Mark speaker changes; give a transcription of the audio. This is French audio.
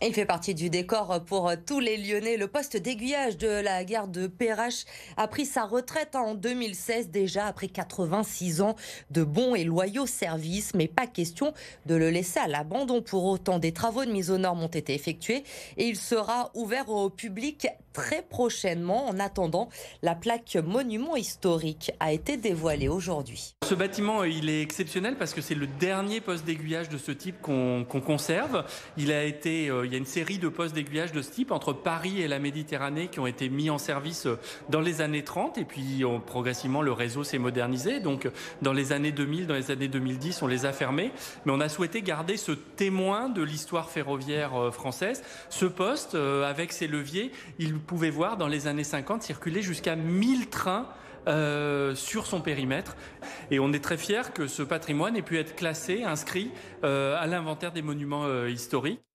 Speaker 1: Il fait partie du décor pour tous les Lyonnais. Le poste d'aiguillage de la gare de Perrache a pris sa retraite en 2016 déjà après 86 ans de bons et loyaux services. Mais pas question de le laisser à l'abandon pour autant. Des travaux de mise aux normes ont été effectués et il sera ouvert au public très prochainement. En attendant, la plaque monument historique a été dévoilée aujourd'hui.
Speaker 2: Ce bâtiment, il est exceptionnel parce que c'est le dernier poste d'aiguillage de ce type qu'on conserve. Il a été euh, il y a une série de postes d'aiguillage de ce type entre Paris et la Méditerranée qui ont été mis en service euh, dans les années 30 et puis euh, progressivement le réseau s'est modernisé. Donc euh, dans les années 2000, dans les années 2010, on les a fermés, mais on a souhaité garder ce témoin de l'histoire ferroviaire française. Ce poste, avec ses leviers, il pouvait voir dans les années 50 circuler jusqu'à 1000 trains. sur son périmètre. Et on est très fiers que ce patrimoine ait pu être classé, inscrit à l'inventaire des monuments historiques.